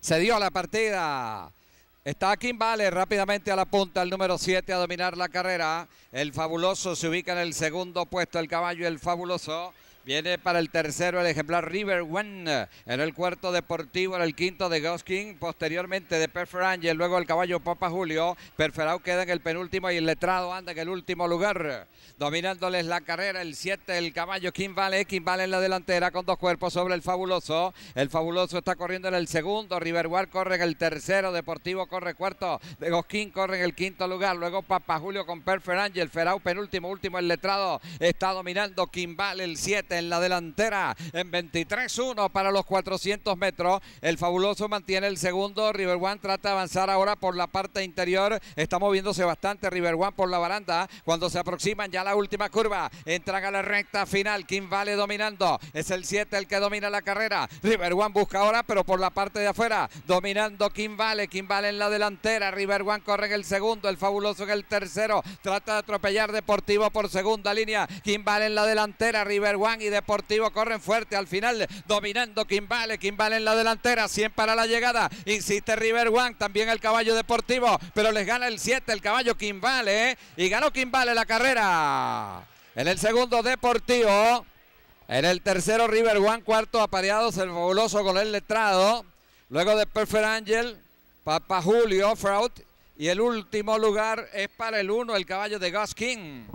Se dio la partida. Está vale rápidamente a la punta, el número 7 a dominar la carrera. El fabuloso se ubica en el segundo puesto, el caballo, el fabuloso. Viene para el tercero el ejemplar River One. En el cuarto Deportivo, en el quinto de Goskin. Posteriormente de Perfer Angel. Luego el caballo Papa Julio. Perferau queda en el penúltimo y el letrado anda en el último lugar. Dominándoles la carrera el 7, el caballo kim Vale. Vale en la delantera con dos cuerpos sobre el fabuloso. El fabuloso está corriendo en el segundo. River One corre en el tercero. Deportivo corre cuarto. De Goskin corre en el quinto lugar. Luego Papa Julio con Perfer Angel. Ferau penúltimo, último el letrado. Está dominando kim Vale el 7 en la delantera en 23-1 para los 400 metros. El fabuloso mantiene el segundo. River One trata de avanzar ahora por la parte interior. Está moviéndose bastante River One por la baranda. Cuando se aproximan ya la última curva, entran a la recta final. Kim Vale dominando. Es el 7 el que domina la carrera. River One busca ahora, pero por la parte de afuera. Dominando Kim Vale. Kim Vale en la delantera. River One corre en el segundo. El fabuloso en el tercero. Trata de atropellar Deportivo por segunda línea. Kim Vale en la delantera. River One Deportivo corren fuerte al final, dominando Quimbale, Quimbale en la delantera, 100 para la llegada, insiste River One, también el caballo Deportivo, pero les gana el 7, el caballo Quimbale, ¿eh? y ganó Quimbale la carrera. En el segundo Deportivo, en el tercero River One, cuarto apareados el fabuloso con el letrado, luego de Perfect Angel, Papa Julio, Fraud, y el último lugar es para el 1, el caballo de Gus King.